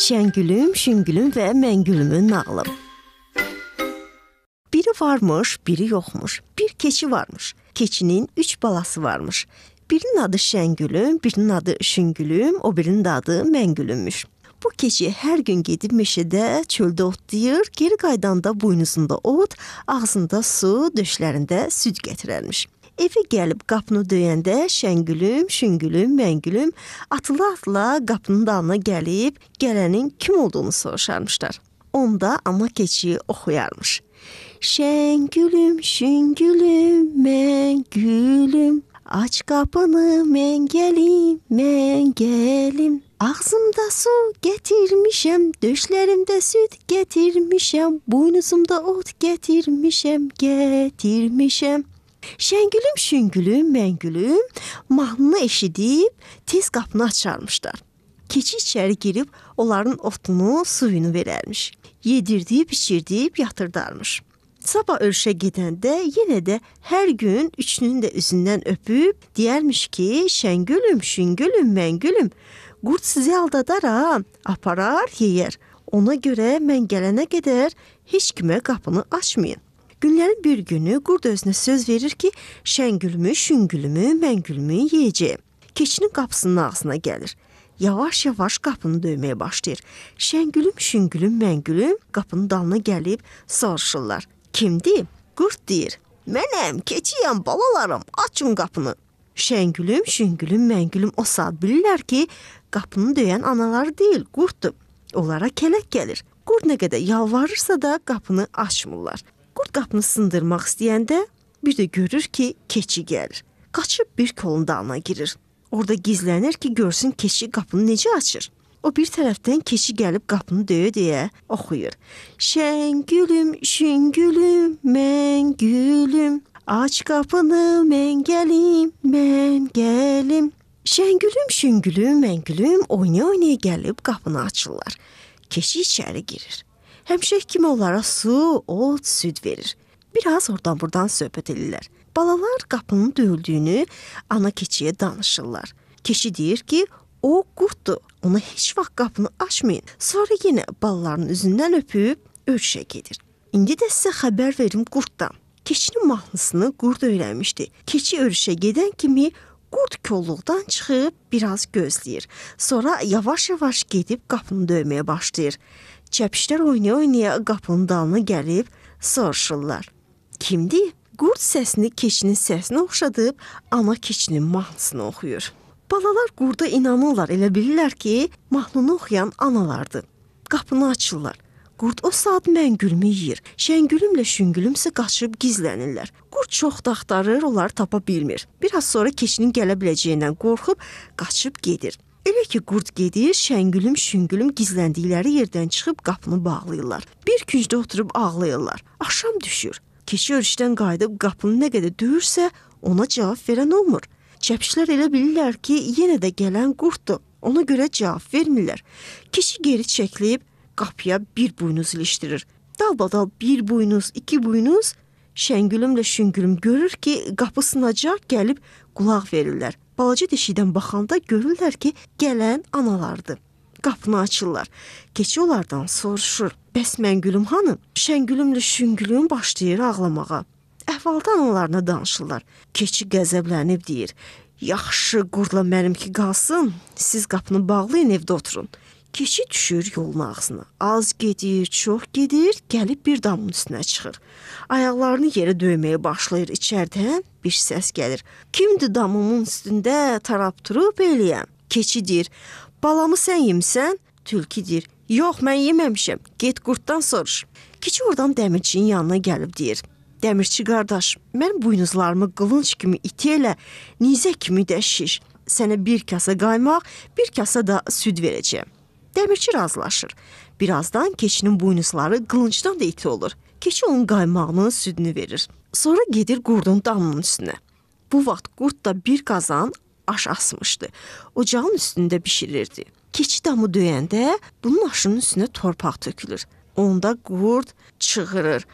Şəngülüm, Şüngülüm və Məngülümün nağılı. Biri varmış, biri yoxmuş. Bir keçi varmış. Keçinin 3 balası varmış. Birinin adı Şəngülüm, birinin adı Şüngülüm, o birinin də adı Məngülümmüş. Bu keçi hər gün gedib meşədə, çöldə otlayır, geri qayıdanda buynuzunda ot, ağzında su, döşlərində süd gətirərmiş. Evə gəlib qapını döyəndə şəngülüm, şüngülüm, məngülüm atıla-atıla qapının dalına gəlib gələnin kim olduğunu soruşarmışlar. Onda ana keçi oxuyarmış. Şəngülüm, şüngülüm, məngülüm, aç qapını, mən gəlim, mən gəlim. Ağzımda su gətirmişəm, döşlərimdə süd gətirmişəm, buynuzumda ot gətirmişəm, gətirmişəm. Şəngülüm, şüngülüm, məngülüm mahnını eşidib tez qapını açarmışlar. Keçi içəri girib onların otunu, suyunu verərmiş. Yedirdib, içirdib yatırdarmış. Sabah örüşə gedəndə yenə də hər gün üçünün də üzündən öpüb deyərmiş ki, şəngülüm, şüngülüm, məngülüm, qurd sizi aldadar ha, aparar, yeyər. Ona görə mən gələnə qədər heç kimə qapını açmayın. Günlərin bir günü qurd özünə söz verir ki, şəngülmü, şüngülmü, məngülmü yeyəcəyəm. Keçinin qapısının ağzına gəlir. Yavaş-yavaş qapını döyməyə başlayır. Şəngülüm, şüngülüm, məngülüm qapının dalına gəlib soruşurlar. Kimdir? Qurd deyir. Mənəm, keçiyəm balalarım, açın qapını. Şəngülüm, şüngülüm, məngülüm o saat bilirlər ki, qapını döyən anaları deyil, qurddur. Onlara kələk gəlir. Qurd nə qədər yalvarırsa da qapını açmırlar. Qurd qapını sındırmaq istəyəndə bir də görür ki, keçi gəlir. Qaçıb bir kolun dalına girir. Orda gizlənir ki, görsün keçi qapını necə açır. O bir tərəfdən keçi gəlib qapını döyə-döyə oxuyur. Şən gülüm, şün gülüm, mən gülüm, aç qapını, mən gəlim, mən gəlim. Şən gülüm, şün gülüm, mən gülüm oynaya-oynaya gəlib qapını açırlar. Keçi içəri girir. Həmişək kimi onlara su, ot, süd verir. Biraz oradan buradan söhbət edirlər. Balalar qapının döyüldüyünü ana keçiyə danışırlar. Keçi deyir ki, o qurddur. Ona heç vaxt qapını açmayın. Sonra yenə balların üzündən öpüb ölçüşə gedir. İndi də sizə xəbər verim qurddan. Keçinin mahnısını qurd öyrənmişdi. Keçi örüşə gedən kimi qurd kolluqdan çıxıb biraz gözləyir. Sonra yavaş-yavaş gedib qapını döyməyə başlayır. Çəpişlər oynaya-oynaya qapının dalına gəlib soruşurlar. Kimdir? Qurd səsini keçinin səsinə oxşadıb ana keçinin mahnısını oxuyur. Balalar qurda inanırlar, elə bilirlər ki, mahnını oxuyan analardır. Qapını açırlar. Qurd o saat məngülümü yeyir. Şəngülümlə şüngülümsə qaçıb gizlənirlər. Qurd çox daxtarır, onları tapa bilmir. Bir az sonra keçinin gələ biləcəyindən qorxub qaçıb gedir. Elə ki qurd gedir, şəngülüm, şüngülüm gizləndikləri yerdən çıxıb qapını bağlayırlar. Bir küncdə oturub ağlayırlar. Axşam düşür. Keçi örüşdən qayıdıb qapını nə qədər döyürsə, ona cavab verən olmur. Çəpişlər elə bilirlər ki, yenə də gələn qurddur. Ona görə cavab vermirlər. Keçi geri çəkilib qapıya bir buynuz ilişdirir. Dalbadal bir buynuz, iki buynuz Şəngülümlə Şüngülüm görür ki, qapı sınacaq, gəlib qulaq verirlər. Balaca deşikdən baxanda görürlər ki, gələn analardır. Qapını açırlar. Keçi onlardan soruşur: "Bəs mən gülüm hanı?" Şəngülümlə şüngülüm başlayır ağlamağa. Əhvalatı analarına danışırlar. Keçi qəzəblənib deyir: "Yaxşı, qurdla mənimki qalsın. Siz qapını bağlayın, evdə oturun." Keçi düşür yolun ağzına. Az gedir, çox gedir, gəlib bir damın üstünə çıxır. Ayaqlarını yerə döyməyə başlayır. İçəridən bir səs gəlir. Kimdir damımın üstündə tarab durub eləyən? Keçi deyir: "Balamı sən yemisən?" Tülkü deyir: "Yox, mən yeməmişəm. Get qurddan soruş." Keçi oradan dəmirçinin yanına gəlib deyir: Dəmirçi qardaş, mən buynuzlarımı qılınc kimi iti elə, nizə kimi də şiş. Sənə bir kasa qaymaq, bir kasa da süd verəcəm. Dəmirçi razılaşır. Birazdan keçinin buynuzları qılıncdan da iti olur. Keçi onun qaymağının südünü verir. Sonra gedir qurdun damının üstünə. Bu vaxt qurd da bir qazan aş asmışdı. Ocağın üstündə bişirirdi. Keçi damı döyəndə bunun aşının üstünə torpaq tökülür. Onda qurd çığırır.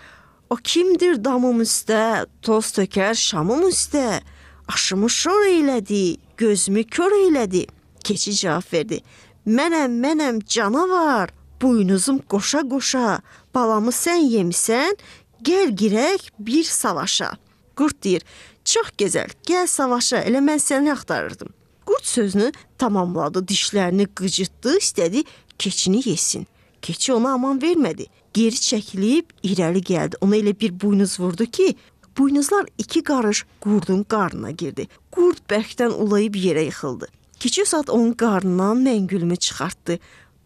O kimdir damım üstə, toz tökər şamım üstə, aşımı şor elədi, gözümü kör elədi. Keçi cavab verdi. Mənəm, mənəm canavar, buynuzum qoşa-qoşa, balamı sən yemisən, gəl girək bir savaşa. Qurd deyir: "Çox gözəl, gəl savaşa, elə mən səni axtarırdım." Qurd sözünü tamamladı, dişlərini qıcıtdı, istədi keçini yesin. Keçi ona aman vermədi. Geri çəkilib irəli gəldi. Ona elə bir buynuz vurdu ki, buynuzlar iki qarış qurdun qarnına girdi. Qurd bərkdən ulayıb yerə yıxıldı. Kiçik saat onun qarnından məngülümü çıxartdı,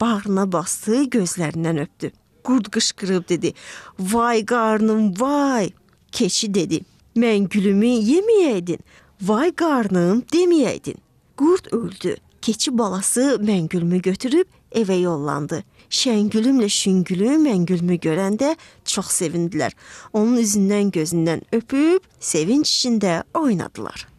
bağrına bastı, gözlərindən öpdü. Qurd qışqırıb dedi: "Vay qarnım, vay!" Keçi dedi: "Məngülümü yeməyəydin, vay qarnım deməyəydin." Qurd öldü. Keçi balası məngülümü götürüb evə yollandı. Şəngülümlə Şüngülüm Məngülümü görəndə çox sevindilər. Onun üzündən, gözündən öpüb sevinç içində oynadılar.